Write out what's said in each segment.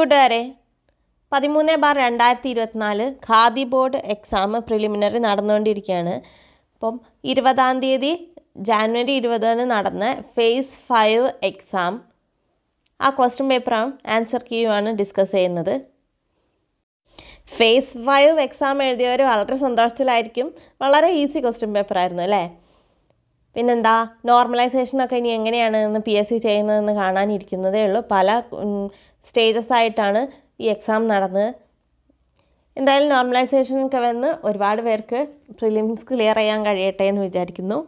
കൂട്ടുകാരെ പതിമൂന്ന് ബാർ രണ്ടായിരത്തി ഇരുപത്തിനാല് ഖാദി ബോർഡ് എക്സാം പ്രിലിമിനറി നടന്നുകൊണ്ടിരിക്കുകയാണ് ഇപ്പം ഇരുപതാം തീയതി ജാനുവരി ഇരുപതിന് നടന്ന ഫേസ് ഫൈവ് എക്സാം ആ ക്വസ്റ്റ്യൻ പേപ്പറാണ് ആൻസർ കീയുമാണ് ഡിസ്കസ് ചെയ്യുന്നത് ഫേസ് ഫൈവ് എക്സാം എഴുതിയവർ വളരെ സന്തോഷത്തിലായിരിക്കും വളരെ ഈസി ക്വസ്റ്റ്യൻ പേപ്പറായിരുന്നു അല്ലേ പിന്നെന്താ നോർമലൈസേഷനൊക്കെ ഇനി എങ്ങനെയാണ് എന്ന് പി എസ് സി ചെയ്യുന്നതെന്ന് കാണാനിരിക്കുന്നതേ ഉള്ളൂ പല സ്റ്റേജസ് ആയിട്ടാണ് ഈ എക്സാം നടന്നത് എന്തായാലും നോർമലൈസേഷനൊക്കെ വന്ന് ഒരുപാട് പേർക്ക് പ്രിലിംസ് ക്ലിയർ ചെയ്യാൻ കഴിയട്ടെ എന്ന് വിചാരിക്കുന്നു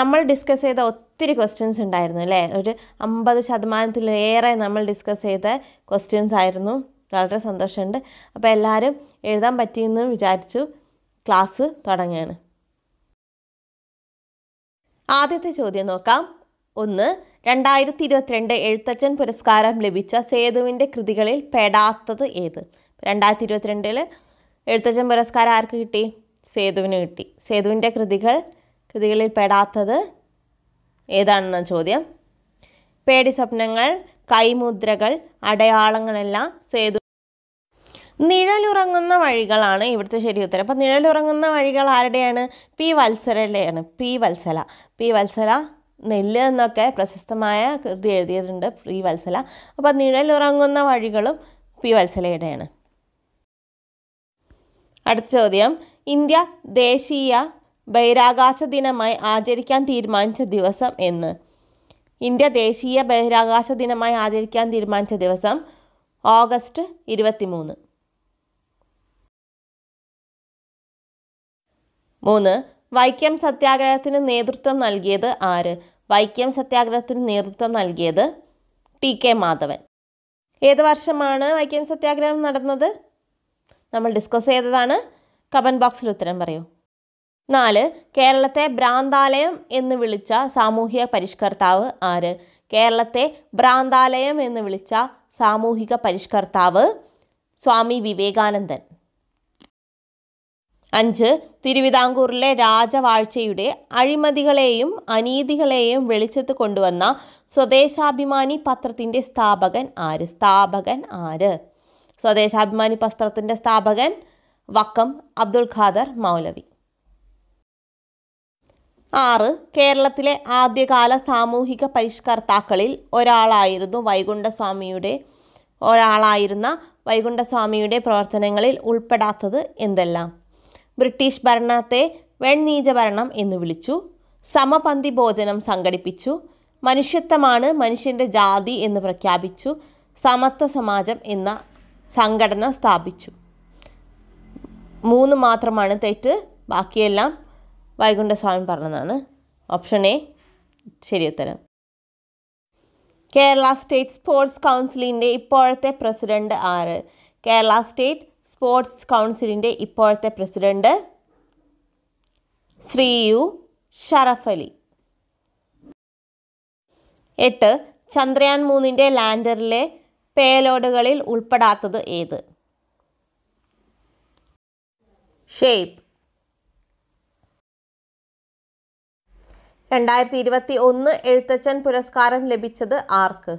നമ്മൾ ഡിസ്കസ് ചെയ്ത ഒത്തിരി ക്വസ്റ്റ്യൻസ് ഉണ്ടായിരുന്നു അല്ലേ ഒരു അമ്പത് ശതമാനത്തിലേറെ നമ്മൾ ഡിസ്കസ് ചെയ്ത ക്വസ്റ്റ്യൻസ് ആയിരുന്നു വളരെ സന്തോഷമുണ്ട് അപ്പോൾ എല്ലാവരും എഴുതാൻ പറ്റിയെന്ന് വിചാരിച്ചു ക്ലാസ് തുടങ്ങുകയാണ് ആദ്യത്തെ ചോദ്യം നോക്കാം ഒന്ന് രണ്ടായിരത്തി ഇരുപത്തിരണ്ട് എഴുത്തച്ഛൻ പുരസ്കാരം ലഭിച്ച സേതുവിൻ്റെ കൃതികളിൽ പെടാത്തത് ഏത് രണ്ടായിരത്തി ഇരുപത്തിരണ്ടിൽ എഴുത്തച്ഛൻ പുരസ്കാരം ആർക്ക് കിട്ടി സേതുവിന് കിട്ടി സേതുവിൻ്റെ കൃതികൾ കൃതികളിൽ പെടാത്തത് ഏതാണെന്ന ചോദ്യം പേടി സ്വപ്നങ്ങൾ കൈമുദ്രകൾ അടയാളങ്ങളെല്ലാം സേതു നിഴലുറങ്ങുന്ന വഴികളാണ് ഇവിടുത്തെ ശരി ഉത്തരം അപ്പം നിഴലുറങ്ങുന്ന വഴികൾ ആരുടെയാണ് പി വത്സലയുടെയാണ് പി വത്സല പി വത്സല നെല്ല് എന്നൊക്കെ പ്രശസ്തമായ കൃതി എഴുതിയിട്ടുണ്ട് പി വത്സല അപ്പോൾ നിഴലുറങ്ങുന്ന വഴികളും പി വത്സലയുടെയാണ് അടുത്ത ചോദ്യം ഇന്ത്യ ദേശീയ ബഹിരാകാശ ദിനമായി ആചരിക്കാൻ തീരുമാനിച്ച ദിവസം എന്ന് ഇന്ത്യ ദേശീയ ബഹിരാകാശ ദിനമായി ആചരിക്കാൻ തീരുമാനിച്ച ദിവസം ഓഗസ്റ്റ് ഇരുപത്തിമൂന്ന് മൂന്ന് വൈക്കം സത്യാഗ്രഹത്തിന് നേതൃത്വം നൽകിയത് ആര് വൈക്കം സത്യാഗ്രഹത്തിന് നേതൃത്വം നൽകിയത് ടി കെ മാധവൻ ഏത് വർഷമാണ് വൈക്കം സത്യാഗ്രഹം നടന്നത് നമ്മൾ ഡിസ്കസ് ചെയ്തതാണ് കമൻറ്റ് ബോക്സിൽ ഉത്തരം പറയൂ നാല് കേരളത്തെ ഭ്രാന്താലയം എന്ന് വിളിച്ച സാമൂഹിക പരിഷ്കർത്താവ് ആര് കേരളത്തെ ഭ്രാന്താലയം എന്ന് വിളിച്ച സാമൂഹിക പരിഷ്കർത്താവ് സ്വാമി വിവേകാനന്ദൻ അഞ്ച് തിരുവിതാംകൂറിലെ രാജവാഴ്ചയുടെ അഴിമതികളെയും അനീതികളെയും വെളിച്ചത്ത് കൊണ്ടുവന്ന സ്വദേശാഭിമാനി പത്രത്തിൻ്റെ സ്ഥാപകൻ ആര് സ്ഥാപകൻ ആര് സ്വദേശാഭിമാനി പത്രത്തിൻ്റെ സ്ഥാപകൻ വക്കം അബ്ദുൾ ഖാദർ മൗലവി ആറ് കേരളത്തിലെ ആദ്യകാല സാമൂഹിക പരിഷ്കർത്താക്കളിൽ ഒരാളായിരുന്നു വൈകുണ്ഠസ്വാമിയുടെ ഒരാളായിരുന്ന വൈകുണ്ഠസ്വാമിയുടെ പ്രവർത്തനങ്ങളിൽ ഉൾപ്പെടാത്തത് എന്തെല്ലാം ബ്രിട്ടീഷ് ഭരണത്തെ വെൺനീച ഭരണം എന്ന് വിളിച്ചു സമപന്തി ഭോജനം സംഘടിപ്പിച്ചു മനുഷ്യത്വമാണ് മനുഷ്യൻ്റെ ജാതി എന്ന് പ്രഖ്യാപിച്ചു സമത്വ സമാജം എന്ന സംഘടന സ്ഥാപിച്ചു മൂന്ന് മാത്രമാണ് തെറ്റ് ബാക്കിയെല്ലാം വൈകുണ്ഠസ്വാമി പറഞ്ഞതാണ് ഓപ്ഷൻ എ ശരിയുത്തരം കേരള സ്റ്റേറ്റ് സ്പോർട്സ് കൗൺസിലിൻ്റെ ഇപ്പോഴത്തെ പ്രസിഡന്റ് ആര് കേരള സ്റ്റേറ്റ് സ്പോർട്സ് കൗൺസിലിൻ്റെ ഇപ്പോഴത്തെ പ്രസിഡന്റ് ശ്രീ യു ഷറഫ് അലി എട്ട് ചന്ദ്രയാൻ മൂന്നിൻ്റെ ലാൻഡറിലെ പേലോഡുകളിൽ ഉൾപ്പെടാത്തത് ഏത് ഷേപ്പ് രണ്ടായിരത്തി ഇരുപത്തി ഒന്ന് എഴുത്തച്ഛൻ പുരസ്കാരം ലഭിച്ചത് ആർക്ക്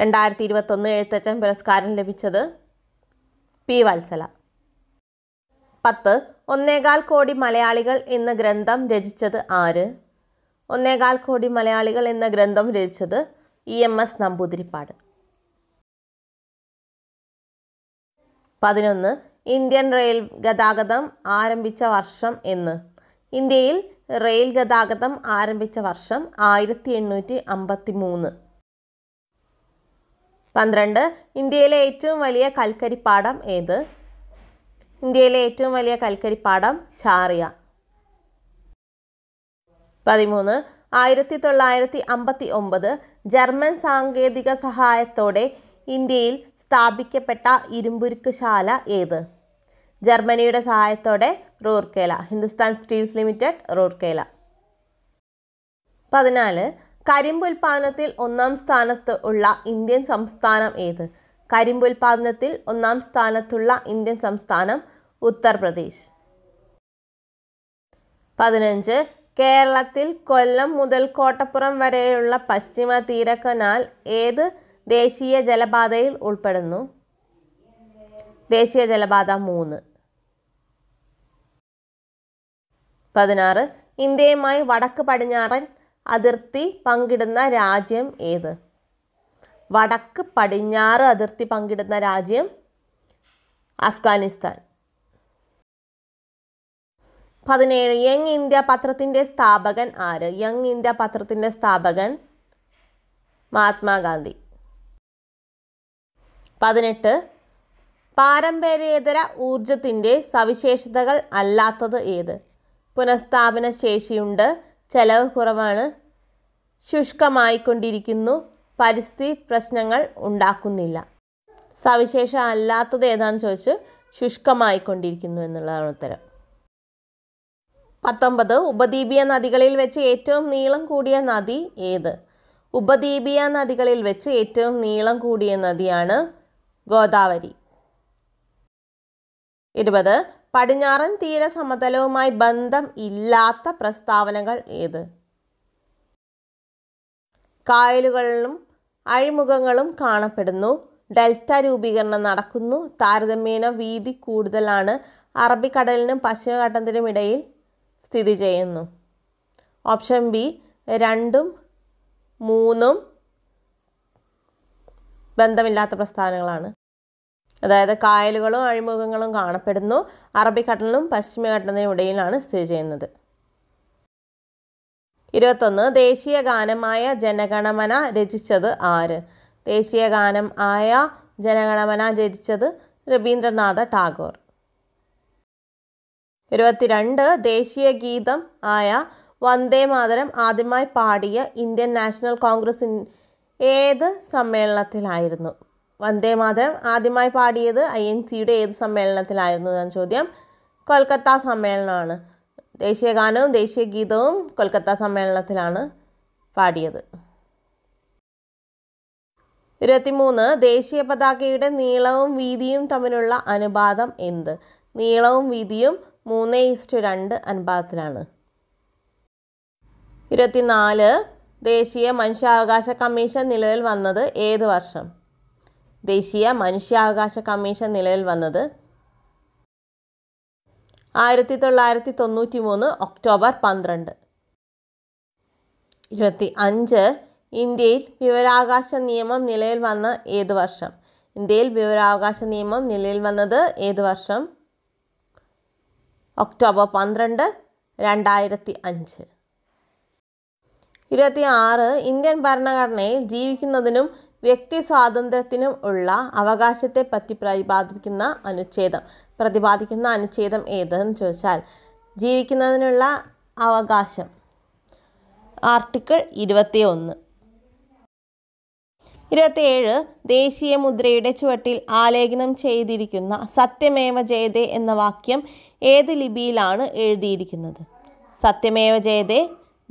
രണ്ടായിരത്തി ഇരുപത്തൊന്ന് എഴുത്തച്ഛൻ പുരസ്കാരം ലഭിച്ചത് പി വത്സല പത്ത് ഒന്നേകാൽ കോടി മലയാളികൾ എന്ന ഗ്രന്ഥം രചിച്ചത് ആര് ഒന്നേകാൽ കോടി മലയാളികൾ എന്ന ഗ്രന്ഥം രചിച്ചത് ഇ എം എസ് നമ്പൂതിരിപ്പാട് പതിനൊന്ന് ഇന്ത്യൻ റെയിൽ ഗതാഗതം ആരംഭിച്ച വർഷം എന്ന് ഇന്ത്യയിൽ റെയിൽ ഗതാഗതം ആരംഭിച്ച വർഷം ആയിരത്തി എണ്ണൂറ്റി അമ്പത്തി മൂന്ന് പന്ത്രണ്ട് ഇന്ത്യയിലെ ഏറ്റവും വലിയ കൽക്കരിപ്പാടം ഏത് ഇന്ത്യയിലെ ഏറ്റവും വലിയ കൽക്കരിപ്പാടം ചാറിയ പതിമൂന്ന് ആയിരത്തി തൊള്ളായിരത്തി അമ്പത്തി ഒമ്പത് ജർമ്മൻ സാങ്കേതിക സഹായത്തോടെ ഇന്ത്യയിൽ സ്ഥാപിക്കപ്പെട്ട ഇരുമ്പുരുക്ക് ശാല ഏത് ജർമ്മനിയുടെ സഹായത്തോടെ റൂർക്കേല ഹിന്ദുസ്ഥാൻ സ്റ്റീൽസ് ലിമിറ്റഡ് റൂർക്കേല പതിനാല് കരിമ്പുൽപാദനത്തിൽ ഒന്നാം സ്ഥാനത്ത് ഉള്ള ഇന്ത്യൻ സംസ്ഥാനം ഏത് കരിമ്പുൽപാദനത്തിൽ ഒന്നാം സ്ഥാനത്തുള്ള ഇന്ത്യൻ സംസ്ഥാനം ഉത്തർപ്രദേശ് പതിനഞ്ച് കേരളത്തിൽ കൊല്ലം മുതൽ കോട്ടപ്പുറം വരെയുള്ള പശ്ചിമ തീരക്കനാൽ ഏത് ദേശീയ ജലപാതയിൽ ഉൾപ്പെടുന്നു ദേശീയ ജലപാത മൂന്ന് പതിനാറ് ഇന്ത്യയുമായി വടക്ക് പടിഞ്ഞാറൻ അതിർത്തി പങ്കിടുന്ന രാജ്യം ഏത് വടക്ക് പടിഞ്ഞാറ് അതിർത്തി പങ്കിടുന്ന രാജ്യം അഫ്ഗാനിസ്ഥാൻ പതിനേഴ് യങ് ഇന്ത്യ പത്രത്തിൻ്റെ സ്ഥാപകൻ ആര് യങ് ഇന്ത്യ പത്രത്തിൻ്റെ സ്ഥാപകൻ മഹാത്മാഗാന്ധി പതിനെട്ട് പാരമ്പര്യേതര ഊർജത്തിൻ്റെ സവിശേഷതകൾ അല്ലാത്തത് ഏത് പുനഃസ്ഥാപന ശേഷിയുണ്ട് ചെലവ് കുറവാണ് ശുഷ്കമായിക്കൊണ്ടിരിക്കുന്നു പരിസ്ഥിതി പ്രശ്നങ്ങൾ ഉണ്ടാക്കുന്നില്ല സവിശേഷം അല്ലാത്തത് ഏതാണെന്ന് ചോദിച്ച് ശുഷ്കമായിക്കൊണ്ടിരിക്കുന്നു എന്നുള്ളതാണ് ഉത്തരം പത്തൊമ്പത് ഉപദ്വീപീയ നദികളിൽ വെച്ച് ഏറ്റവും നീളം കൂടിയ നദി ഏത് ഉപദ്വീപീയ നദികളിൽ വെച്ച് ഏറ്റവും നീളം കൂടിയ നദിയാണ് ഗോദാവരി ഇരുപത് പടിഞ്ഞാറൻ തീര സമതലവുമായി ബന്ധം ഇല്ലാത്ത പ്രസ്താവനകൾ ഏത് കായലുകളിലും അഴിമുഖങ്ങളും കാണപ്പെടുന്നു ഡെൽറ്റ രൂപീകരണം നടക്കുന്നു താരതമ്യേന വീതി കൂടുതലാണ് അറബിക്കടലിനും പശ്ചിമഘട്ടത്തിനും ഇടയിൽ സ്ഥിതി ചെയ്യുന്നു ഓപ്ഷൻ ബി രണ്ടും മൂന്നും ബന്ധമില്ലാത്ത പ്രസ്താവനകളാണ് അതായത് കായലുകളും അഴിമുഖങ്ങളും കാണപ്പെടുന്നു അറബിക്കടലിനും പശ്ചിമഘട്ടത്തിനും ഇടയിലാണ് സ്ഥിതി ചെയ്യുന്നത് ഇരുപത്തൊന്ന് ദേശീയ ഗാനമായ ജനഗണമന രചിച്ചത് ആര് ദേശീയ ഗാനം ആയ ജനഗണമന രചിച്ചത് രവീന്ദ്രനാഥ ടാഗോർ ഇരുപത്തിരണ്ട് ദേശീയ ഗീതം ആയ വന്ദേ മാതരം ആദ്യമായി പാടിയ ഇന്ത്യൻ നാഷണൽ കോൺഗ്രസ് ഏത് സമ്മേളനത്തിലായിരുന്നു വന്ദേ മാതരം ആദ്യമായി പാടിയത് ഐ എൻ സിയുടെ ഏത് സമ്മേളനത്തിലായിരുന്നു എന്നാണ് ചോദ്യം കൊൽക്കത്ത സമ്മേളനമാണ് ദേശീയ ഗാനവും ദേശീയ ഗീതവും കൊൽക്കത്ത സമ്മേളനത്തിലാണ് പാടിയത് ഇരുപത്തിമൂന്ന് ദേശീയ പതാകയുടെ നീളവും വീതിയും തമ്മിലുള്ള അനുപാതം എന്ത് നീളവും വീതിയും മൂന്ന് ഈസ്റ്റു രണ്ട് അനുപാതത്തിലാണ് ഇരുപത്തിനാല് ദേശീയ മനുഷ്യാവകാശ കമ്മീഷൻ നിലവിൽ വന്നത് ഏത് വർഷം ദേശീയ മനുഷ്യാവകാശ കമ്മീഷൻ നിലവിൽ വന്നത് ആയിരത്തി തൊള്ളായിരത്തി തൊണ്ണൂറ്റി മൂന്ന് ഒക്ടോബർ പന്ത്രണ്ട് ഇരുപത്തി അഞ്ച് ഇന്ത്യയിൽ വിവരാവകാശ നിയമം നിലവിൽ വന്ന ഏത് വർഷം ഇന്ത്യയിൽ വിവരാവകാശ നിയമം നിലവിൽ വന്നത് ഏത് വർഷം ഒക്ടോബർ പന്ത്രണ്ട് രണ്ടായിരത്തി അഞ്ച് ഇരുപത്തി ആറ് ഇന്ത്യൻ ഭരണഘടനയിൽ ജീവിക്കുന്നതിനും വ്യക്തി സ്വാതന്ത്ര്യത്തിനും ഉള്ള പറ്റി പ്രതിപാദിക്കുന്ന അനുച്ഛേദം പ്രതിപാദിക്കുന്ന അനുച്ഛേദം ഏതെന്ന് ചോദിച്ചാൽ ജീവിക്കുന്നതിനുള്ള അവകാശം ആർട്ടിക്കിൾ ഇരുപത്തി ഒന്ന് ഇരുപത്തിയേഴ് ദേശീയ മുദ്രയുടെ ചുവട്ടിൽ ആലേഖനം ചെയ്തിരിക്കുന്ന സത്യമേവ ജയതേ എന്ന വാക്യം ഏത് ലിപിയിലാണ് എഴുതിയിരിക്കുന്നത് സത്യമേവ ജയതേ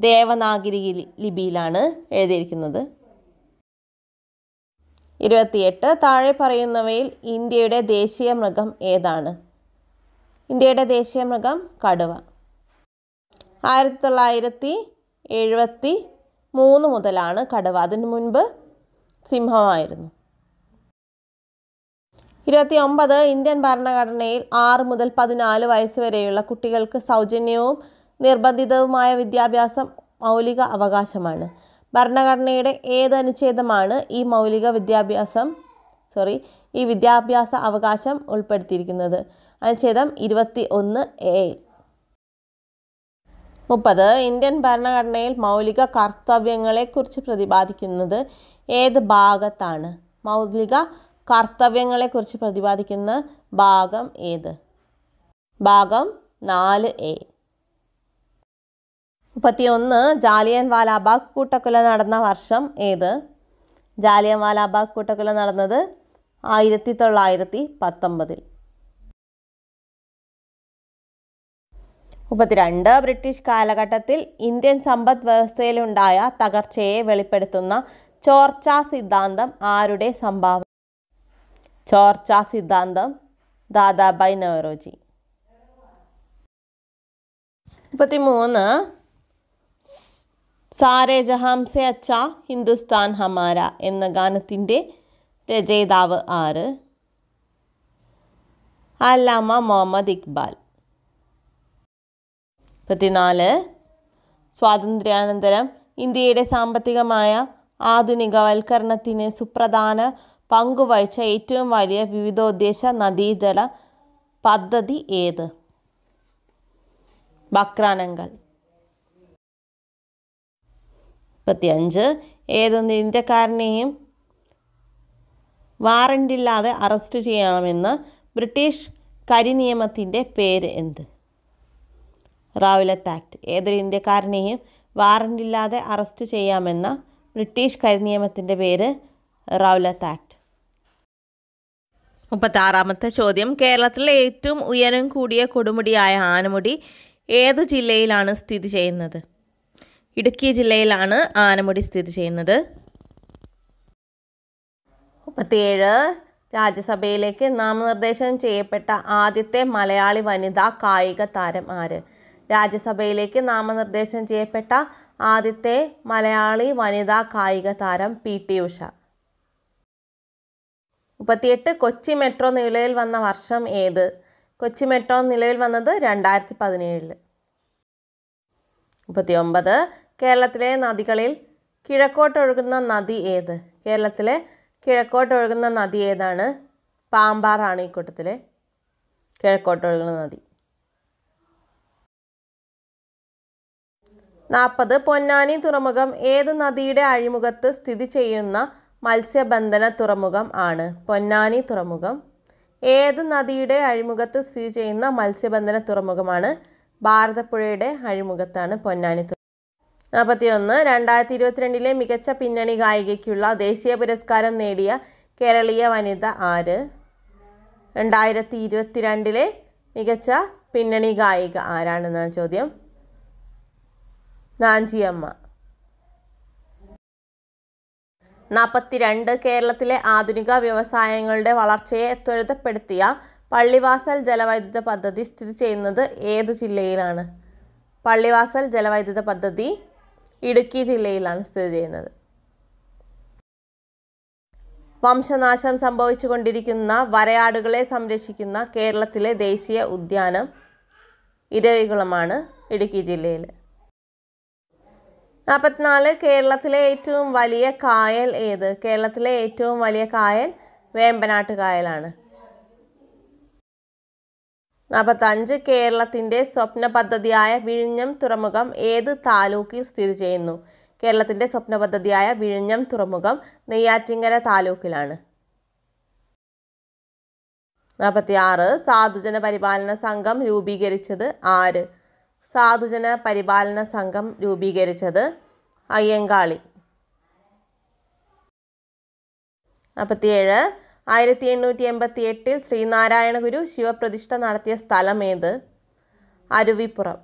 ദേവനാഗരി ലിപിയിലാണ് എഴുതിയിരിക്കുന്നത് ഇരുപത്തിയെട്ട് താഴെ പറയുന്നവയിൽ ഇന്ത്യയുടെ ദേശീയ മൃഗം ഏതാണ് ഇന്ത്യയുടെ ദേശീയ മൃഗം കടുവ ആയിരത്തി തൊള്ളായിരത്തി എഴുപത്തി മൂന്ന് മുതലാണ് കടുവ അതിനു മുൻപ് സിംഹമായിരുന്നു ഇരുപത്തി ഒമ്പത് ഇന്ത്യൻ ഭരണഘടനയിൽ ആറ് മുതൽ പതിനാല് വയസ്സ് വരെയുള്ള കുട്ടികൾക്ക് സൗജന്യവും നിർബന്ധിതവുമായ വിദ്യാഭ്യാസം മൗലിക അവകാശമാണ് ഭരണഘടനയുടെ ഏത് ഈ മൗലിക വിദ്യാഭ്യാസം സോറി ഈ വിദ്യാഭ്യാസ അവകാശം ഉൾപ്പെടുത്തിയിരിക്കുന്നത് അനുച്ഛേദം ഇരുപത്തി ഒന്ന് എ മുപ്പത് ഇന്ത്യൻ ഭരണഘടനയിൽ മൗലിക കർത്തവ്യങ്ങളെക്കുറിച്ച് പ്രതിപാദിക്കുന്നത് ഏത് ഭാഗത്താണ് മൗലിക കർത്തവ്യങ്ങളെക്കുറിച്ച് പ്രതിപാദിക്കുന്ന ഭാഗം ഏത് ഭാഗം നാല് എ മുപ്പത്തിയൊന്ന് ജാലിയൻ വാലാബാഗ് കൂട്ടക്കൊല നടന്ന വർഷം ഏത് ജാലിയൻ വാലാബാഗ് കൂട്ടക്കൊല നടന്നത് ആയിരത്തി തൊള്ളായിരത്തി പത്തൊമ്പതിൽ മുപ്പത്തിരണ്ട് ബ്രിട്ടീഷ് കാലഘട്ടത്തിൽ ഇന്ത്യൻ സമ്പദ് വ്യവസ്ഥയിലുണ്ടായ തകർച്ചയെ വെളിപ്പെടുത്തുന്ന ചോർച്ചാ സിദ്ധാന്തം ആരുടെ സംഭാവന ചോർച്ചാ സിദ്ധാന്തം ദാദാബായ് നവറോജി മുപ്പത്തിമൂന്ന് സാരേ ജഹാംസെ അച്ച ഹിന്ദുസ്ഥാൻ ഹമാര എന്ന ഗാനത്തിൻ്റെ രചയിതാവ് ആറ് അല്ലാമ മുഹമ്മദ് ഇക്ബാൽ പതിനാല് സ്വാതന്ത്ര്യാനന്തരം ഇന്ത്യയുടെ സാമ്പത്തികമായ ആധുനികവൽക്കരണത്തിന് സുപ്രധാന പങ്കുവഹിച്ച ഏറ്റവും വലിയ വിവിധോദ്ദേശ നദീജല പദ്ധതി ഏത് ബക്രാനങ്ങൾ അഞ്ച് ഏതൊന്ന് ഇന്ത്യക്കാരനെയും ഇല്ലാതെ അറസ്റ്റ് ചെയ്യണമെന്ന് ബ്രിട്ടീഷ് കരിനിയമത്തിൻ്റെ പേര് എന്ത് റാവുലത്ത് ആക്ട് ഏതൊരു ഇന്ത്യക്കാരനെയും ഇല്ലാതെ അറസ്റ്റ് ചെയ്യാമെന്ന ബ്രിട്ടീഷ് കരിനിയമത്തിൻ്റെ പേര് റാവുലത്ത് ആക്ട് മുപ്പത്താറാമത്തെ ചോദ്യം കേരളത്തിലെ ഏറ്റവും ഉയരം കൂടിയ കൊടുമുടിയായ ആനമുടി ഏത് ജില്ലയിലാണ് സ്ഥിതി ചെയ്യുന്നത് ഇടുക്കി ജില്ലയിലാണ് ആനമുടി സ്ഥിതി ചെയ്യുന്നത് മുപ്പത്തിയേഴ് രാജ്യസഭയിലേക്ക് നാമനിർദ്ദേശം ചെയ്യപ്പെട്ട ആദ്യത്തെ മലയാളി വനിതാ കായിക താരം ആര് രാജ്യസഭയിലേക്ക് നാമനിർദ്ദേശം ചെയ്യപ്പെട്ട ആദ്യത്തെ മലയാളി വനിതാ കായിക താരം പി ടി ഉഷ മുപ്പത്തിയെട്ട് കൊച്ചി മെട്രോ നിലയിൽ വന്ന വർഷം ഏത് കൊച്ചി മെട്രോ നിലവിൽ വന്നത് രണ്ടായിരത്തി പതിനേഴിൽ മുപ്പത്തി ഒമ്പത് കേരളത്തിലെ നദികളിൽ കിഴക്കോട്ടൊഴുകുന്ന നദി ഏത് കേരളത്തിലെ കിഴക്കോട്ടൊഴുകുന്ന നദി ഏതാണ് പാമ്പാറാണ് ഈ കൂട്ടത്തിലെ കിഴക്കോട്ടൊഴുകുന്ന നദി നാൽപ്പത് പൊന്നാനി തുറമുഖം ഏത് നദിയുടെ അഴിമുഖത്ത് സ്ഥിതി ചെയ്യുന്ന മത്സ്യബന്ധന തുറമുഖം ആണ് പൊന്നാനി തുറമുഖം ഏത് നദിയുടെ അഴിമുഖത്ത് സ്ഥിതി ചെയ്യുന്ന മത്സ്യബന്ധന തുറമുഖമാണ് ഭാരതപ്പുഴയുടെ അഴിമുഖത്താണ് പൊന്നാനി നാൽപ്പത്തി ഒന്ന് രണ്ടായിരത്തി ഇരുപത്തിരണ്ടിലെ മികച്ച പിന്നണി ഗായികയ്ക്കുള്ള ദേശീയ പുരസ്കാരം നേടിയ കേരളീയ വനിത ആര് രണ്ടായിരത്തി ഇരുപത്തിരണ്ടിലെ മികച്ച പിന്നണി ഗായിക ആരാണെന്നാണ് ചോദ്യം നാഞ്ചിയമ്മ നാൽപ്പത്തിരണ്ട് കേരളത്തിലെ ആധുനിക വ്യവസായങ്ങളുടെ വളർച്ചയെ ത്വരിതപ്പെടുത്തിയ പള്ളിവാസൽ ജലവൈദ്യുത പദ്ധതി സ്ഥിതി ചെയ്യുന്നത് ഏത് ജില്ലയിലാണ് പള്ളിവാസൽ ജലവൈദ്യുത പദ്ധതി ഇടുക്കി ജില്ലയിലാണ് സ്ഥിതി ചെയ്യുന്നത് വംശനാശം സംഭവിച്ചുകൊണ്ടിരിക്കുന്ന വരയാടുകളെ സംരക്ഷിക്കുന്ന കേരളത്തിലെ ദേശീയ ഉദ്യാനം ഇരവികുളമാണ് ഇടുക്കി ജില്ലയിൽ നാൽപ്പത്തിനാല് കേരളത്തിലെ ഏറ്റവും വലിയ കായൽ ഏത് കേരളത്തിലെ ഏറ്റവും വലിയ കായൽ വേമ്പനാട്ട് കായലാണ് നാൽപ്പത്തഞ്ച് കേരളത്തിൻ്റെ സ്വപ്ന പദ്ധതിയായ വിഴിഞ്ഞം തുറമുഖം ഏത് താലൂക്കിൽ സ്ഥിതി ചെയ്യുന്നു കേരളത്തിൻ്റെ സ്വപ്ന പദ്ധതിയായ വിഴിഞ്ഞം തുറമുഖം നെയ്യാറ്റിങ്ങര താലൂക്കിലാണ് നാൽപ്പത്തി ആറ് സാധുജന പരിപാലന സംഘം രൂപീകരിച്ചത് ആര് സാധുജന പരിപാലന സംഘം രൂപീകരിച്ചത് അയ്യങ്കാളി നാൽപ്പത്തിയേഴ് ആയിരത്തി എണ്ണൂറ്റി എൺപത്തി എട്ടിൽ ശ്രീനാരായണ ഗുരു ശിവപ്രതിഷ്ഠ നടത്തിയ സ്ഥലമേത് അരുവിപ്പുറം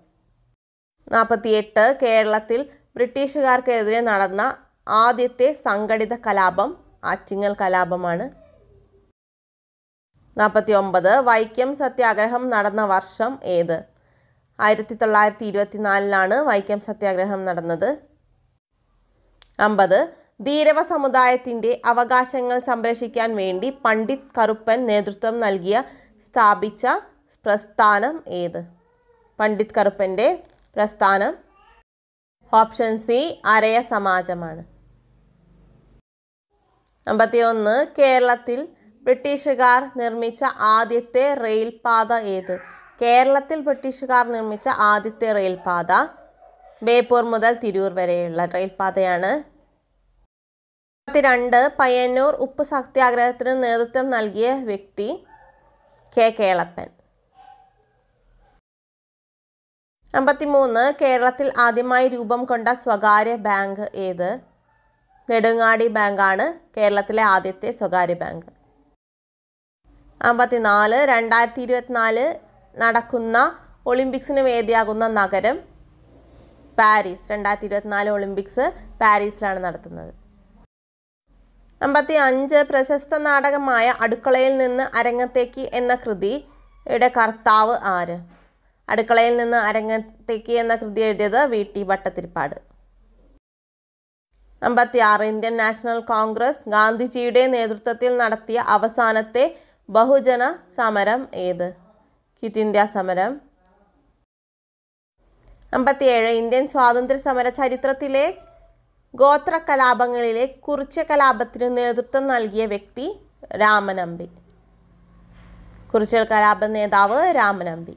നാൽപ്പത്തിയെട്ട് കേരളത്തിൽ ബ്രിട്ടീഷുകാർക്കെതിരെ നടന്ന ആദ്യത്തെ സംഘടിത കലാപം ആറ്റിങ്ങൽ കലാപമാണ് നാൽപ്പത്തി ഒമ്പത് വൈക്കം സത്യാഗ്രഹം നടന്ന വർഷം ഏത് ആയിരത്തി തൊള്ളായിരത്തി ഇരുപത്തിനാലിലാണ് വൈക്കം സത്യാഗ്രഹം നടന്നത് അമ്പത് ധീരവ സമുദായത്തിൻ്റെ അവകാശങ്ങൾ സംരക്ഷിക്കാൻ വേണ്ടി പണ്ഡിറ്റ് കറുപ്പൻ നേതൃത്വം നൽകിയ സ്ഥാപിച്ച പ്രസ്ഥാനം ഏത് പണ്ഡിറ്റ് കറുപ്പൻ്റെ പ്രസ്ഥാനം ഓപ്ഷൻ സി അരയ സമാജമാണ് അമ്പത്തിയൊന്ന് കേരളത്തിൽ ബ്രിട്ടീഷുകാർ നിർമ്മിച്ച ആദ്യത്തെ റെയിൽപാത ഏത് കേരളത്തിൽ ബ്രിട്ടീഷുകാർ നിർമ്മിച്ച ആദ്യത്തെ റെയിൽപാത ബേപ്പൂർ മുതൽ തിരൂർ വരെയുള്ള റെയിൽപാതയാണ് രണ്ട് പയ്യന്നൂർ ഉപ്പ് സത്യാഗ്രഹത്തിന് നേതൃത്വം നൽകിയ വ്യക്തി കെ കേളപ്പൻ അമ്പത്തിമൂന്ന് കേരളത്തിൽ ആദ്യമായി രൂപം കൊണ്ട സ്വകാര്യ ബാങ്ക് ഏത് നെടുങ്ങാടി ബാങ്കാണ് കേരളത്തിലെ ആദ്യത്തെ സ്വകാര്യ ബാങ്ക് അമ്പത്തിനാല് രണ്ടായിരത്തി ഇരുപത്തിനാല് നടക്കുന്ന ഒളിമ്പിക്സിന് വേദിയാകുന്ന നഗരം പാരീസ് രണ്ടായിരത്തി ഇരുപത്തിനാല് ഒളിമ്പിക്സ് പാരീസിലാണ് നടത്തുന്നത് അമ്പത്തി അഞ്ച് പ്രശസ്ത നാടകമായ അടുക്കളയിൽ നിന്ന് അരങ്ങത്തേക്ക് എന്ന കൃതിയുടെ കർത്താവ് ആര് അടുക്കളയിൽ നിന്ന് അരങ്ങത്തേക്ക് എന്ന കൃതി എഴുതിയത് വി ടി ഭട്ടത്തിരിപ്പാട് അമ്പത്തി ആറ് ഇന്ത്യൻ നാഷണൽ കോൺഗ്രസ് ഗാന്ധിജിയുടെ നേതൃത്വത്തിൽ നടത്തിയ അവസാനത്തെ ബഹുജന സമരം ഏത് ക്വിറ്റ് ഇന്ത്യ സമരം അമ്പത്തിയേഴ് ഇന്ത്യൻ സ്വാതന്ത്ര്യ സമര ചരിത്രത്തിലെ ഗോത്ര കലാപങ്ങളിലെ കുറിച്ച കലാപത്തിന് നേതൃത്വം നൽകിയ വ്യക്തി രാമനമ്പി കുറിച്ചൽ കലാപ നേതാവ് രാമനമ്പി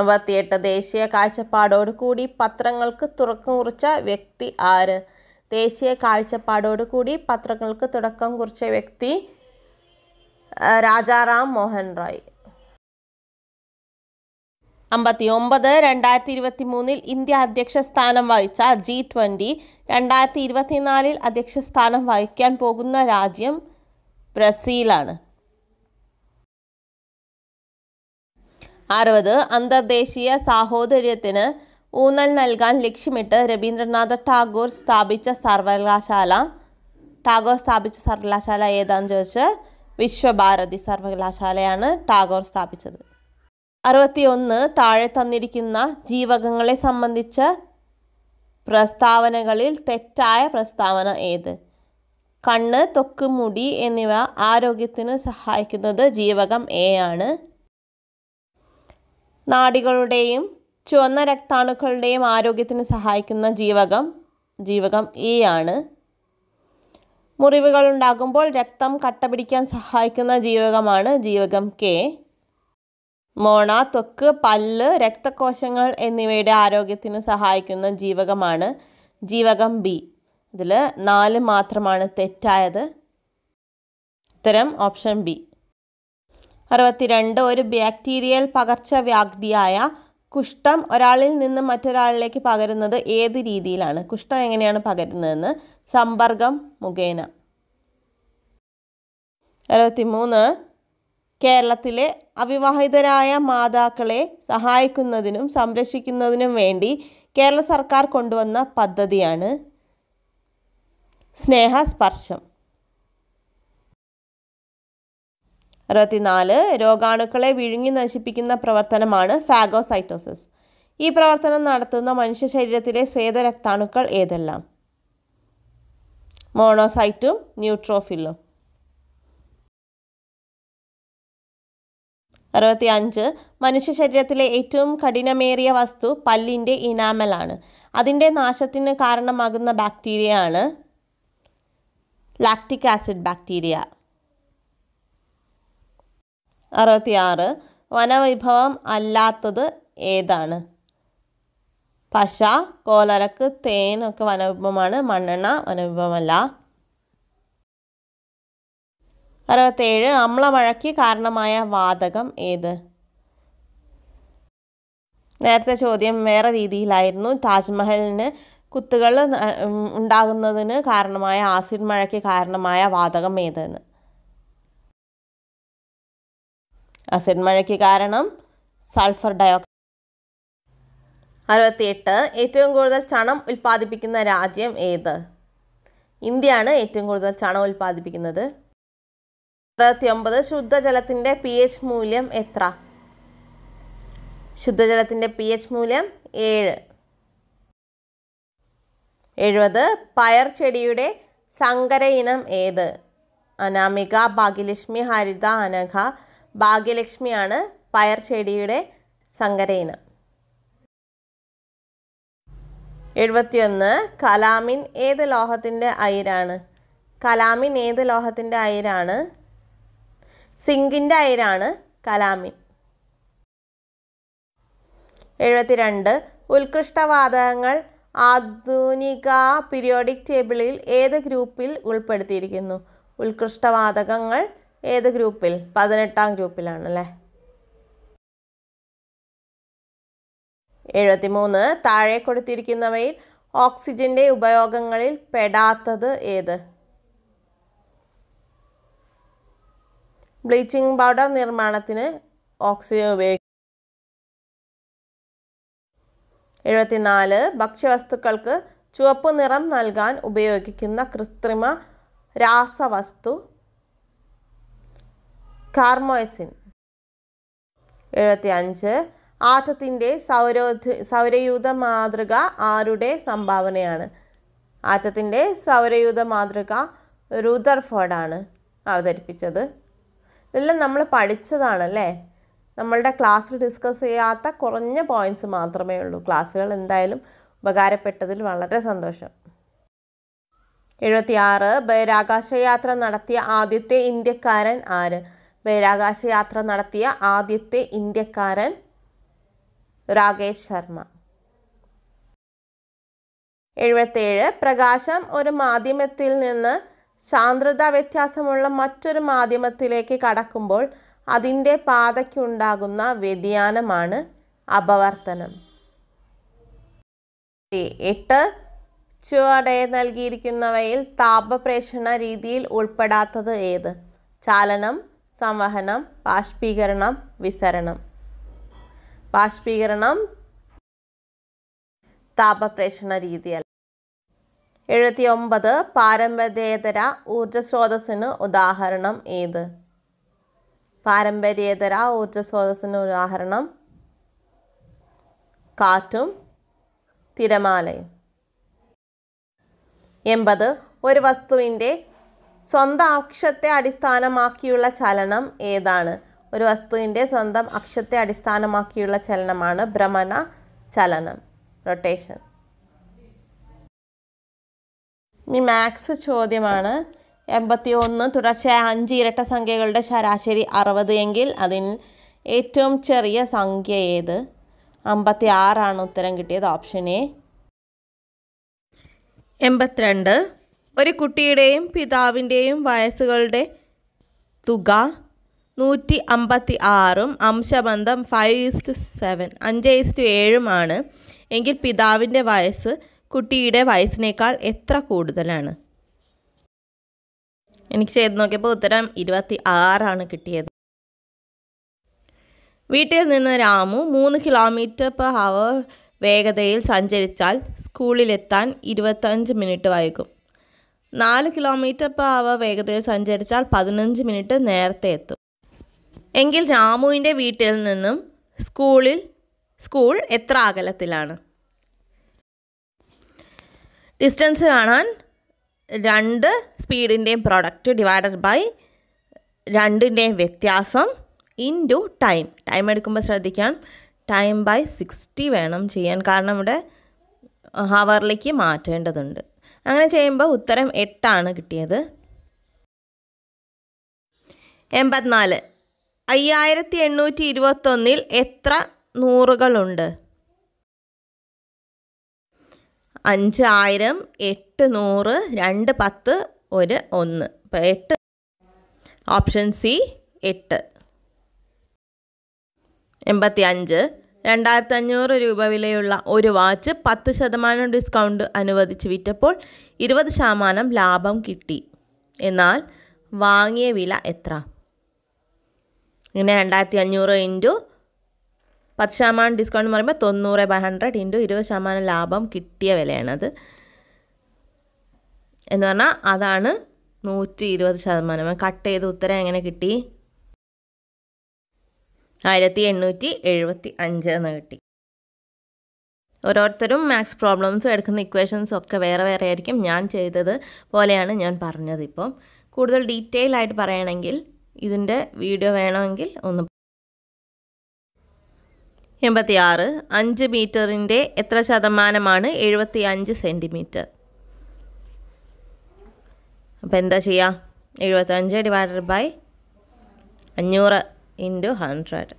അമ്പത്തിയെട്ട് ദേശീയ കാഴ്ചപ്പാടോട് കൂടി പത്രങ്ങൾക്ക് തുറക്കം കുറിച്ച വ്യക്തി ആര് ദേശീയ കാഴ്ചപ്പാടോട് കൂടി പത്രങ്ങൾക്ക് തുടക്കം കുറിച്ച വ്യക്തി രാജാറാം മോഹൻ റോയ് അമ്പത്തി ഒമ്പത് രണ്ടായിരത്തി ഇരുപത്തി മൂന്നിൽ ഇന്ത്യ അധ്യക്ഷ സ്ഥാനം വഹിച്ച ജി ട്വൻ്റി രണ്ടായിരത്തി ഇരുപത്തിനാലിൽ അധ്യക്ഷ സ്ഥാനം വഹിക്കാൻ പോകുന്ന രാജ്യം ബ്രസീലാണ് അറുപത് അന്തർദേശീയ സാഹോദര്യത്തിന് ഊന്നൽ നൽകാൻ ലക്ഷ്യമിട്ട് രവീന്ദ്രനാഥ ടാഗോർ സ്ഥാപിച്ച സർവകലാശാല ടാഗോർ സ്ഥാപിച്ച സർവകലാശാല ഏതാണെന്ന് ചോദിച്ചാൽ വിശ്വഭാരതി സർവകലാശാലയാണ് ടാഗോർ സ്ഥാപിച്ചത് ഒന്ന് താഴെ തന്നിരിക്കുന്ന ജീവകങ്ങളെ സംബന്ധിച്ച പ്രസ്താവനകളിൽ തെറ്റായ പ്രസ്താവന ഏത് കണ്ണ് തൊക്ക് മുടി എന്നിവ ആരോഗ്യത്തിന് സഹായിക്കുന്നത് ജീവകം എ ആണ് നാടികളുടെയും ചുവന്ന രക്താണുക്കളുടെയും ആരോഗ്യത്തിന് സഹായിക്കുന്ന ജീവകം ജീവകം ഇ ആണ് മുറിവുകൾ ഉണ്ടാകുമ്പോൾ രക്തം കട്ട പിടിക്കാൻ സഹായിക്കുന്ന ജീവകമാണ് ജീവകം കെ മോണ ത്വക്ക് പല്ല് രക്തകോശങ്ങൾ എന്നിവയുടെ ആരോഗ്യത്തിന് സഹായിക്കുന്ന ജീവകമാണ് ജീവകം ബി ഇതിൽ നാല് മാത്രമാണ് തെറ്റായത് ഉത്തരം ഓപ്ഷൻ ബി അറുപത്തിരണ്ട് ഒരു ബാക്ടീരിയൽ പകർച്ചവ്യാധിയായ കുഷ്ഠം ഒരാളിൽ നിന്ന് മറ്റൊരാളിലേക്ക് പകരുന്നത് ഏത് രീതിയിലാണ് കുഷ്ഠം എങ്ങനെയാണ് പകരുന്നതെന്ന് സമ്പർക്കം മുഖേന അറുപത്തിമൂന്ന് കേരളത്തിലെ അവിവാഹിതരായ മാതാക്കളെ സഹായിക്കുന്നതിനും സംരക്ഷിക്കുന്നതിനും വേണ്ടി കേരള സർക്കാർ കൊണ്ടുവന്ന പദ്ധതിയാണ് സ്നേഹസ്പർശം അറുപത്തിനാല് രോഗാണുക്കളെ വിഴുങ്ങി നശിപ്പിക്കുന്ന പ്രവർത്തനമാണ് ഫാഗോസൈറ്റോസിസ് ഈ പ്രവർത്തനം നടത്തുന്ന മനുഷ്യ ശരീരത്തിലെ ശ്വേതരക്താണുക്കൾ ഏതെല്ലാം മോണോസൈറ്റും ന്യൂട്രോഫില്ലും അറുപത്തി അഞ്ച് മനുഷ്യ ശരീരത്തിലെ ഏറ്റവും കഠിനമേറിയ വസ്തു പല്ലിൻ്റെ ഇനാമലാണ് അതിൻ്റെ നാശത്തിന് കാരണമാകുന്ന ബാക്ടീരിയ ആണ് ലാക്റ്റിക് ആസിഡ് ബാക്ടീരിയ അറുപത്തിയാറ് വനവിഭവം അല്ലാത്തത് ഏതാണ് പശ കോലരക്ക് തേൻ ഒക്കെ വനവിഭവമാണ് മണ്ണെണ്ണ വനവിഭവമല്ല അറുപത്തേഴ് അമ്ലമഴയ്ക്ക് കാരണമായ വാതകം ഏത് നേരത്തെ ചോദ്യം വേറെ രീതിയിലായിരുന്നു താജ്മഹലിന് കുത്തുകൾ ഉണ്ടാകുന്നതിന് കാരണമായ ആസിഡ് മഴയ്ക്ക് കാരണമായ വാതകം ഏതെന്ന് ആസിഡ് മഴയ്ക്ക് കാരണം സൾഫർ ഡയോക്സൈഡ് അറുപത്തിയെട്ട് ഏറ്റവും കൂടുതൽ ചണം ഉൽപ്പാദിപ്പിക്കുന്ന രാജ്യം ഏത് ഇന്ത്യയാണ് ഏറ്റവും കൂടുതൽ ചണം ഉൽപ്പാദിപ്പിക്കുന്നത് അറുപത്തിയൊമ്പത് ശുദ്ധജലത്തിൻ്റെ പി എച്ച് മൂല്യം എത്ര ശുദ്ധജലത്തിൻ്റെ പി എച്ച് മൂല്യം ഏഴ് എഴുപത് പയർ ചെടിയുടെ സങ്കര ഇനം ഏത് അനാമിക ഭാഗ്യലക്ഷ്മി ഹരിത അനഘ ഭാഗ്യലക്ഷ്മിയാണ് പയർ ചെടിയുടെ സങ്കര ഇനം എഴുപത്തിയൊന്ന് കലാമിൻ ഏത് ലോഹത്തിൻ്റെ അയിരാണ് കലാമിൻ ഏത് ലോഹത്തിൻ്റെ അയിരാണ് സിങ്കിൻ്റെ അയിരാണ് കലാമിൻ എഴുപത്തിരണ്ട് ഉത്കൃഷ്ടവാതകങ്ങൾ ആധുനിക പീരിയോഡിക് ടേബിളിൽ ഏത് ഗ്രൂപ്പിൽ ഉൾപ്പെടുത്തിയിരിക്കുന്നു ഉത്കൃഷ്ടവാതകങ്ങൾ ഏത് ഗ്രൂപ്പിൽ പതിനെട്ടാം ഗ്രൂപ്പിലാണ് അല്ലേ എഴുപത്തിമൂന്ന് താഴെ കൊടുത്തിരിക്കുന്നവയിൽ ഓക്സിജൻ്റെ ഉപയോഗങ്ങളിൽ പെടാത്തത് ഏത് ബ്ലീച്ചിങ് പൗഡർ നിർമ്മാണത്തിന് ഓക്സിജൻ ഉപയോഗിക്കും എഴുപത്തിനാല് ഭക്ഷ്യവസ്തുക്കൾക്ക് ചുവപ്പ് നിറം നൽകാൻ ഉപയോഗിക്കുന്ന കൃത്രിമ രാസവസ്തു കാർമോയസിൻ എഴുപത്തി അഞ്ച് ആറ്റത്തിൻ്റെ സൗരോധ സൗരയൂഥ മാതൃക ആരുടെ സംഭാവനയാണ് ആറ്റത്തിൻ്റെ സൗരയൂത മാതൃക രുദർഫോർഡാണ് അവതരിപ്പിച്ചത് ഇതെല്ലാം നമ്മൾ പഠിച്ചതാണല്ലേ നമ്മളുടെ ക്ലാസ്സിൽ ഡിസ്കസ് ചെയ്യാത്ത കുറഞ്ഞ പോയിൻറ്റ്സ് മാത്രമേ ഉള്ളൂ ക്ലാസ്സുകൾ എന്തായാലും ഉപകാരപ്പെട്ടതിൽ വളരെ സന്തോഷം എഴുപത്തിയാറ് ബഹിരാകാശയാത്ര യാത്ര നടത്തിയ ആദ്യത്തെ ഇന്ത്യക്കാരൻ ആര് ബഹിരാകാശയാത്ര യാത്ര നടത്തിയ ആദ്യത്തെ ഇന്ത്യക്കാരൻ രാകേഷ് ശർമ്മ എഴുപത്തേഴ് പ്രകാശം ഒരു മാധ്യമത്തിൽ നിന്ന് സാന്ദ്രത വ്യത്യാസമുള്ള മറ്റൊരു മാധ്യമത്തിലേക്ക് കടക്കുമ്പോൾ അതിൻ്റെ പാതയ്ക്കുണ്ടാകുന്ന വ്യതിയാനമാണ് അപവർത്തനം എട്ട് ചുവടയെ നൽകിയിരിക്കുന്നവയിൽ താപപ്രേഷണ രീതിയിൽ ഉൾപ്പെടാത്തത് ഏത് ചാലനം സംവഹനം ബാഷ്പീകരണം വിസരണം ബാഷ്പീകരണം താപപ്രേഷണ രീതിയല്ല ഒമ്പത് പാരമ്പര്യേതര ഊർജ്ജസ്രോതസ്സിന് ഉദാഹരണം ഏത് പാരമ്പര്യേതര ഊർജ്ജസ്രോതസ്സിന് ഉദാഹരണം കാറ്റും തിരമാലയും എൺപത് ഒരു വസ്തുവിൻ്റെ സ്വന്തം അക്ഷത്തെ അടിസ്ഥാനമാക്കിയുള്ള ചലനം ഏതാണ് ഒരു വസ്തുവിൻ്റെ സ്വന്തം അക്ഷത്തെ അടിസ്ഥാനമാക്കിയുള്ള ചലനമാണ് ഭ്രമണ ചലനം റൊട്ടേഷൻ ഇനി മാത്സ് ചോദ്യമാണ് എൺപത്തി ഒന്ന് തുടർച്ചയായ അഞ്ച് ഇരട്ട സംഖ്യകളുടെ ശരാശരി അറുപത് എങ്കിൽ അതിൽ ഏറ്റവും ചെറിയ സംഖ്യ ഏത് അമ്പത്തി ആറാണ് ഉത്തരം കിട്ടിയത് ഓപ്ഷൻ എ എൺപത്തിരണ്ട് ഒരു കുട്ടിയുടെയും പിതാവിൻ്റെയും വയസ്സുകളുടെ തുക നൂറ്റി അമ്പത്തി ആറും അംശബന്ധം ഫൈവ് ഈസ്റ്റു സെവൻ അഞ്ച് ഈസ്റ്റു ഏഴുമാണ് എങ്കിൽ പിതാവിൻ്റെ വയസ്സ് കുട്ടിയുടെ വയസ്സിനേക്കാൾ എത്ര കൂടുതലാണ് എനിക്ക് ചെയ്ത് നോക്കിയപ്പോൾ ഉത്തരം ഇരുപത്തി ആറാണ് കിട്ടിയത് വീട്ടിൽ നിന്ന് രാമു മൂന്ന് കിലോമീറ്റർ പെർ ഹവർ വേഗതയിൽ സഞ്ചരിച്ചാൽ സ്കൂളിലെത്താൻ ഇരുപത്തഞ്ച് മിനിറ്റ് വൈകും നാല് കിലോമീറ്റർ പെർ ഹവർ വേഗതയിൽ സഞ്ചരിച്ചാൽ പതിനഞ്ച് മിനിറ്റ് നേരത്തെ എത്തും എങ്കിൽ രാമുവിൻ്റെ വീട്ടിൽ നിന്നും സ്കൂളിൽ സ്കൂൾ എത്ര അകലത്തിലാണ് ഡിസ്റ്റൻസ് കാണാൻ രണ്ട് സ്പീഡിൻ്റെയും പ്രോഡക്റ്റ് ഡിവൈഡഡ് ബൈ രണ്ടിൻ്റെയും വ്യത്യാസം ഇൻ ടു ടൈം ടൈം എടുക്കുമ്പോൾ ശ്രദ്ധിക്കണം ടൈം ബൈ സിക്സ്റ്റി വേണം ചെയ്യാൻ കാരണം ഇവിടെ ഹവറിലേക്ക് മാറ്റേണ്ടതുണ്ട് അങ്ങനെ ചെയ്യുമ്പോൾ ഉത്തരം എട്ടാണ് കിട്ടിയത് എൺപത്തിനാല് അയ്യായിരത്തി എണ്ണൂറ്റി ഇരുപത്തൊന്നിൽ എത്ര നൂറുകളുണ്ട് അഞ്ചായിരം എട്ട് നൂറ് രണ്ട് പത്ത് ഒരു ഒന്ന് അപ്പോൾ എട്ട് ഓപ്ഷൻ സി എട്ട് എൺപത്തി അഞ്ച് രണ്ടായിരത്തി അഞ്ഞൂറ് രൂപ വിലയുള്ള ഒരു വാച്ച് പത്ത് ശതമാനം ഡിസ്കൗണ്ട് അനുവദിച്ച് വിറ്റപ്പോൾ ഇരുപത് ശതമാനം ലാഭം കിട്ടി എന്നാൽ വാങ്ങിയ വില എത്ര ഇങ്ങനെ രണ്ടായിരത്തി അഞ്ഞൂറ് ഇൻറ്റു പത്ത് ശതമാനം ഡിസ്കൗണ്ട് എന്ന് പറയുമ്പോൾ തൊണ്ണൂറ് ബൈ ഹൺഡ്രഡ് ഇൻറ്റു ഇരുപത് ശതമാനം ലാഭം കിട്ടിയ വിലയാണത് എന്ന് പറഞ്ഞാൽ അതാണ് നൂറ്റി ഇരുപത് ശതമാനം കട്ട് ചെയ്ത് ഉത്തരം എങ്ങനെ കിട്ടി ആയിരത്തി എണ്ണൂറ്റി എഴുപത്തി അഞ്ച് എന്ന് കിട്ടി ഓരോരുത്തരും മാത്സ് പ്രോബ്ലംസും എടുക്കുന്ന ഇക്വേഷൻസും ഒക്കെ വേറെ വേറെ ആയിരിക്കും ഞാൻ ചെയ്തത് പോലെയാണ് ഞാൻ പറഞ്ഞത് ഇപ്പം കൂടുതൽ ഡീറ്റെയിൽ ആയിട്ട് പറയണമെങ്കിൽ ഇതിൻ്റെ വീഡിയോ വേണമെങ്കിൽ ഒന്ന് എൺപത്തി ആറ് അഞ്ച് മീറ്ററിൻ്റെ എത്ര ശതമാനമാണ് എഴുപത്തി അഞ്ച് സെൻറ്റിമീറ്റർ അപ്പോൾ എന്താ ചെയ്യുക അഞ്ച് ഡിവൈഡഡ് ബൈ അഞ്ഞൂറ് ഇൻറ്റു ഹൺഡ്രഡ്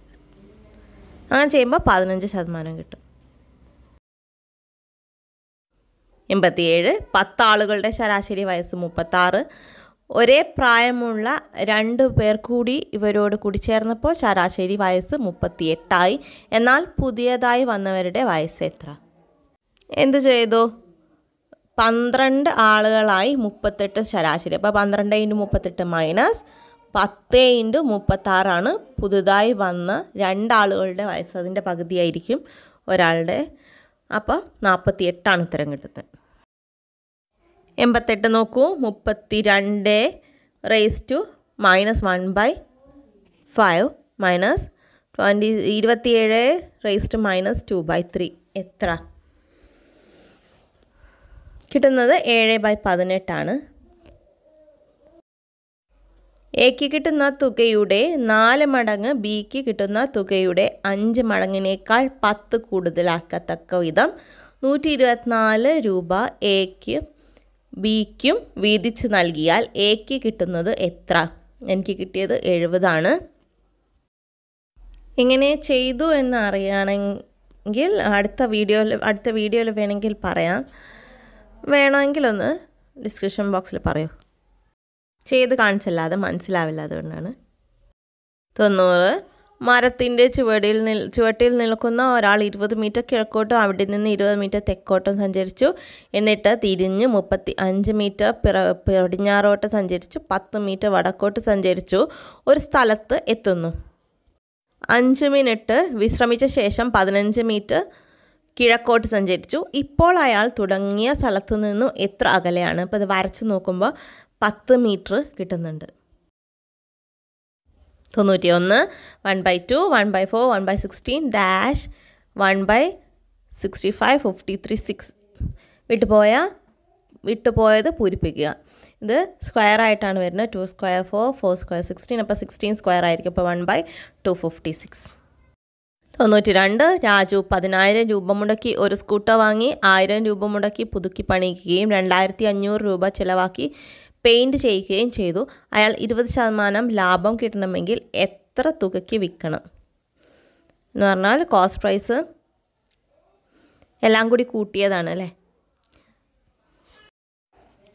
അങ്ങനെ ചെയ്യുമ്പോൾ പതിനഞ്ച് ശതമാനം കിട്ടും എൺപത്തിയേഴ് പത്താളുകളുടെ ശരാശരി വയസ്സ് മുപ്പത്താറ് ഒരേ പ്രായമുള്ള രണ്ട് പേർ കൂടി ഇവരോട് കൂടി ചേർന്നപ്പോൾ ശരാശരി വയസ്സ് മുപ്പത്തിയെട്ടായി എന്നാൽ പുതിയതായി വന്നവരുടെ വയസ്സ് എത്ര എന്ത് ചെയ്തു പന്ത്രണ്ട് ആളുകളായി മുപ്പത്തെട്ട് ശരാശരി അപ്പോൾ പന്ത്രണ്ട് ഇൻറ്റു മുപ്പത്തെട്ട് മൈനസ് പത്ത് ഇൻറ്റു മുപ്പത്താറാണ് പുതുതായി വന്ന രണ്ടാളുകളുടെ വയസ്സ് അതിൻ്റെ പകുതിയായിരിക്കും ഒരാളുടെ അപ്പം നാൽപ്പത്തിയെട്ടാണ് ഉത്തരം കിട്ടുന്നത് എൺപത്തെട്ട് നോക്കൂ മുപ്പത്തി രണ്ട് raise to minus one by five minus twenty ഇരുപത്തിയേഴ് raise to minus two by three എത്ര കിട്ടുന്നത് ഏഴ് ബൈ പതിനെട്ടാണ് എക്ക് കിട്ടുന്ന തുകയുടെ നാല് മടങ്ങ് ബിക്ക് കിട്ടുന്ന തുകയുടെ അഞ്ച് മടങ്ങിനേക്കാൾ പത്ത് കൂടുതലാക്കത്തക്ക വിധം നൂറ്റി ഇരുപത്തിനാല് രൂപ എക്ക് ബിക്കും വീതിച്ച് നൽകിയാൽ എക്ക് കിട്ടുന്നത് എത്ര എനിക്ക് കിട്ടിയത് എഴുപതാണ് ഇങ്ങനെ ചെയ്തു എന്ന് അറിയുകയാണെങ്കിൽ അടുത്ത വീഡിയോയിൽ അടുത്ത വീഡിയോയിൽ വേണമെങ്കിൽ പറയാം വേണമെങ്കിൽ ഒന്ന് ഡിസ്ക്രിപ്ഷൻ ബോക്സിൽ പറയൂ ചെയ്ത് കാണിച്ചല്ലാതെ മനസ്സിലാവില്ല അതുകൊണ്ടാണ് തൊണ്ണൂറ് മരത്തിൻ്റെ ചുവടിൽ നിൽ ചുവട്ടിൽ നിൽക്കുന്ന ഒരാൾ ഇരുപത് മീറ്റർ കിഴക്കോട്ടും അവിടെ നിന്ന് ഇരുപത് മീറ്റർ തെക്കോട്ടും സഞ്ചരിച്ചു എന്നിട്ട് തിരിഞ്ഞ് മുപ്പത്തി അഞ്ച് മീറ്റർ പിറ പടിഞ്ഞാറോട്ട് സഞ്ചരിച്ചു പത്ത് മീറ്റർ വടക്കോട്ട് സഞ്ചരിച്ചു ഒരു സ്ഥലത്ത് എത്തുന്നു അഞ്ച് മിനിറ്റ് വിശ്രമിച്ച ശേഷം പതിനഞ്ച് മീറ്റർ കിഴക്കോട്ട് സഞ്ചരിച്ചു ഇപ്പോൾ അയാൾ തുടങ്ങിയ സ്ഥലത്തു നിന്നും എത്ര അകലെയാണ് ഇപ്പോൾ അത് വരച്ച് നോക്കുമ്പോൾ പത്ത് മീറ്റർ കിട്ടുന്നുണ്ട് തൊണ്ണൂറ്റി ഒന്ന് one by two one by four one by sixteen dash one by sixty five fifty three six വിട്ടുപോയ വിട്ടുപോയത് പൂരിപ്പിക്കുക ഇത് സ്ക്വയർ ആയിട്ടാണ് വരുന്നത് two square four four square sixteen അപ്പോൾ സിക്സ്റ്റീൻ സ്ക്വയർ ആയിരിക്കും അപ്പോൾ one by two fifty six തൊണ്ണൂറ്റി രണ്ട് രാജു പതിനായിരം രൂപ മുടക്കി ഒരു സ്കൂട്ടർ വാങ്ങി ആയിരം രൂപ മുടക്കി പുതുക്കി പണിയിക്കുകയും രണ്ടായിരത്തി അഞ്ഞൂറ് രൂപ ചിലവാക്കി പെയിൻറ്റ് ചെയ്യുകയും ചെയ്തു അയാൾ ഇരുപത് ശതമാനം ലാഭം കിട്ടണമെങ്കിൽ എത്ര തുകയ്ക്ക് വിൽക്കണം എന്ന് പറഞ്ഞാൽ കോസ്റ്റ് പ്രൈസ് എല്ലാം കൂടി കൂട്ടിയതാണ് അല്ലേ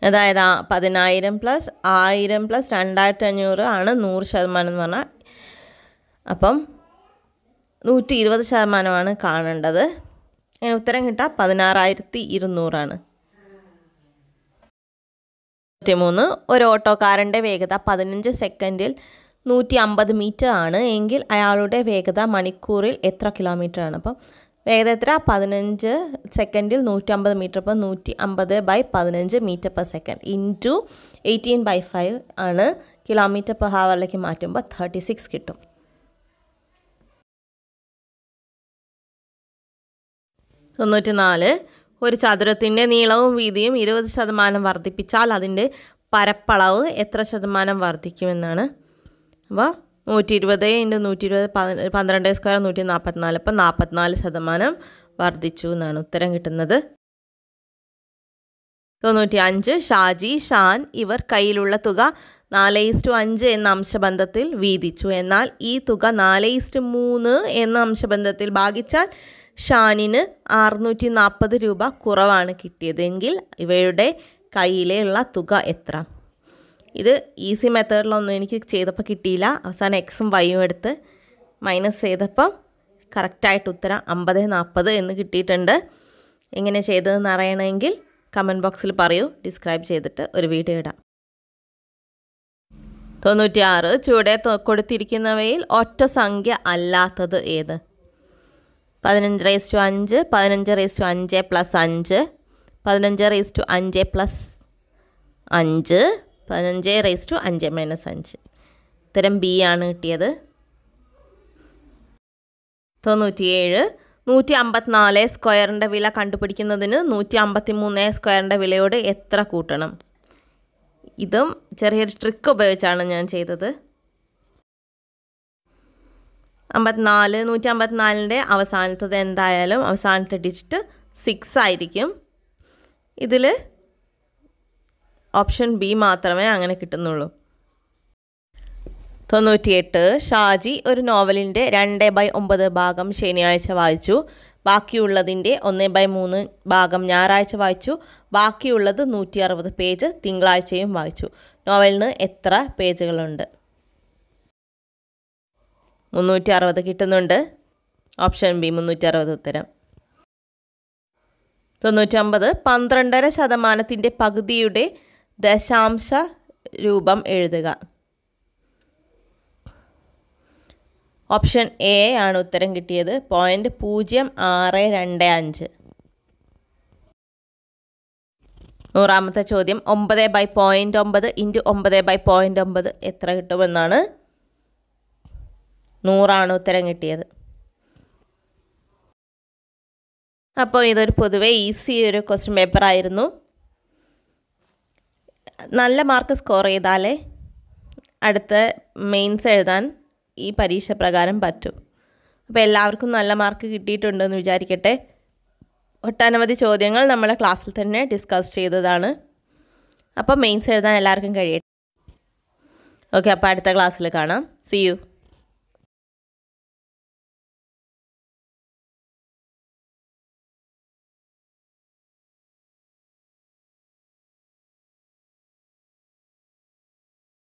അതായത് ആ പതിനായിരം പ്ലസ് ആയിരം പ്ലസ് രണ്ടായിരത്തി അഞ്ഞൂറ് ആണ് നൂറ് ശതമാനം എന്ന് പറഞ്ഞാൽ അപ്പം നൂറ്റി ഇരുപത് ശതമാനമാണ് കാണേണ്ടത് അതിന് ഉത്തരം കിട്ടുക പതിനാറായിരത്തി ഇരുന്നൂറാണ് മൂന്ന് ഒരു ഓട്ടോക്കാരൻ്റെ വേഗത പതിനഞ്ച് സെക്കൻഡിൽ നൂറ്റി അമ്പത് മീറ്റർ ആണ് എങ്കിൽ അയാളുടെ വേഗത മണിക്കൂറിൽ എത്ര കിലോമീറ്റർ ആണ് അപ്പം വേഗത എത്ര പതിനഞ്ച് സെക്കൻഡിൽ നൂറ്റി അമ്പത് മീറ്റർ അപ്പം നൂറ്റി അമ്പത് ബൈ പതിനഞ്ച് metre per second into eighteen by five ആണ് കിലോമീറ്റർ പെർ ഹവറിലേക്ക് മാറ്റുമ്പോൾ തേർട്ടി സിക്സ് കിട്ടും തൊണ്ണൂറ്റി നാല് ഒരു ചതുരത്തിൻ്റെ നീളവും വീതിയും ഇരുപത് ശതമാനം വർദ്ധിപ്പിച്ചാൽ അതിൻ്റെ പരപ്പളവ് എത്ര ശതമാനം വർദ്ധിക്കുമെന്നാണ് അപ്പോൾ നൂറ്റി ഇരുപത് ഇൻറ്റു നൂറ്റി ഇരുപത് പന്ത്രണ്ട് സ്ക്വയർ നൂറ്റി നാൽപ്പത്തിനാല് അപ്പം നാൽപ്പത്തിനാല് ശതമാനം വർദ്ധിച്ചു എന്നാണ് ഉത്തരം കിട്ടുന്നത് തൊണ്ണൂറ്റി അഞ്ച് ഷാജി ഷാൻ ഇവർ കയ്യിലുള്ള തുക നാല് ഈസ്റ്റു അഞ്ച് എന്ന അംശബന്ധത്തിൽ വീതിച്ചു എന്നാൽ ഈ തുക നാല് ഈസ്റ്റ് മൂന്ന് എന്ന അംശബന്ധത്തിൽ ഭാഗിച്ചാൽ ഷാനിന് അറുന്നൂറ്റി നാൽപ്പത് രൂപ കുറവാണ് കിട്ടിയതെങ്കിൽ ഇവയുടെ കയ്യിലുള്ള തുക എത്ര ഇത് ഈസി മെത്തേഡിലൊന്നും എനിക്ക് ചെയ്തപ്പോൾ കിട്ടിയില്ല അവസാനം എക്സും വൈയും എടുത്ത് മൈനസ് ചെയ്തപ്പം കറക്റ്റായിട്ട് ഉത്തരം അമ്പത് നാൽപ്പത് എന്ന് കിട്ടിയിട്ടുണ്ട് എങ്ങനെ ചെയ്തതെന്ന് അറിയണമെങ്കിൽ കമൻറ്റ് ബോക്സിൽ പറയൂ ഡിസ്ക്രൈബ് ചെയ്തിട്ട് ഒരു വീഡിയോ ഇടാം ആറ് ചൂടെ കൊടുത്തിരിക്കുന്നവയിൽ ഒറ്റ സംഖ്യ അല്ലാത്തത് ഏത് പതിനഞ്ച് റേസ് ടു അഞ്ച് പതിനഞ്ച് റേസ് ടു അഞ്ച് പ്ലസ് അഞ്ച് പതിനഞ്ച് റേസ് ടു അഞ്ച് പ്ലസ് അഞ്ച് പതിനഞ്ച് റേസ് ടു അഞ്ച് മൈനസ് അഞ്ച് ഇത്തരം ബി ആണ് കിട്ടിയത് തൊണ്ണൂറ്റിയേഴ് നൂറ്റി അമ്പത്തിനാല് സ്ക്വയറിൻ്റെ വില കണ്ടുപിടിക്കുന്നതിന് നൂറ്റി അമ്പത്തി മൂന്ന് സ്ക്വയറിൻ്റെ വിലയോട് എത്ര കൂട്ടണം ഇതും ചെറിയൊരു ട്രിക്ക് ഉപയോഗിച്ചാണ് ഞാൻ ചെയ്തത് അമ്പത്തിനാല് നൂറ്റി അമ്പത്തിനാലിൻ്റെ അവസാനത്തത് എന്തായാലും അവസാനത്തെ ഡിജിറ്റ് സിക്സ് ആയിരിക്കും ഇതിൽ ഓപ്ഷൻ ബി മാത്രമേ അങ്ങനെ കിട്ടുന്നുള്ളൂ തൊണ്ണൂറ്റിയെട്ട് ഷാജി ഒരു നോവലിൻ്റെ രണ്ട് ബൈ ഒമ്പത് ഭാഗം ശനിയാഴ്ച വായിച്ചു ബാക്കിയുള്ളതിൻ്റെ ഒന്ന് ബൈ മൂന്ന് ഭാഗം ഞായറാഴ്ച വായിച്ചു ബാക്കിയുള്ളത് നൂറ്റി അറുപത് പേജ് തിങ്കളാഴ്ചയും വായിച്ചു നോവലിന് എത്ര പേജുകളുണ്ട് മുന്നൂറ്റി അറുപത് കിട്ടുന്നുണ്ട് ഓപ്ഷൻ ബി മുന്നൂറ്റി അറുപത് ഉത്തരം തൊണ്ണൂറ്റമ്പത് പന്ത്രണ്ടര ശതമാനത്തിൻ്റെ പകുതിയുടെ ദശാംശ രൂപം എഴുതുക ഓപ്ഷൻ എ ആണ് ഉത്തരം കിട്ടിയത് പോയിൻ്റ് പൂജ്യം ആറ് രണ്ട് അഞ്ച് നൂറാമത്തെ ചോദ്യം ഒമ്പത് ബൈ പോയിൻ്റ് ഒമ്പത് ഇൻറ്റു ഒമ്പത് ബൈ പോയിൻ്റ് ഒമ്പത് എത്ര കിട്ടുമെന്നാണ് നൂറാണ് ഉത്തരം കിട്ടിയത് അപ്പോൾ ഇതൊരു പൊതുവെ ഈസി ഒരു ക്വസ്റ്റ്യൻ പേപ്പർ ആയിരുന്നു നല്ല മാർക്ക് സ്കോർ ചെയ്താലേ അടുത്ത മെയിൻസ് എഴുതാൻ ഈ പരീക്ഷ പ്രകാരം പറ്റും അപ്പോൾ എല്ലാവർക്കും നല്ല മാർക്ക് കിട്ടിയിട്ടുണ്ടെന്ന് വിചാരിക്കട്ടെ ഒട്ടനവധി ചോദ്യങ്ങൾ നമ്മളെ ക്ലാസ്സിൽ തന്നെ ഡിസ്കസ് ചെയ്തതാണ് അപ്പോൾ മെയിൻസ് എഴുതാൻ എല്ലാവർക്കും കഴിയട്ടെ ഓക്കെ അപ്പോൾ അടുത്ത ക്ലാസ്സിൽ കാണാം സി യു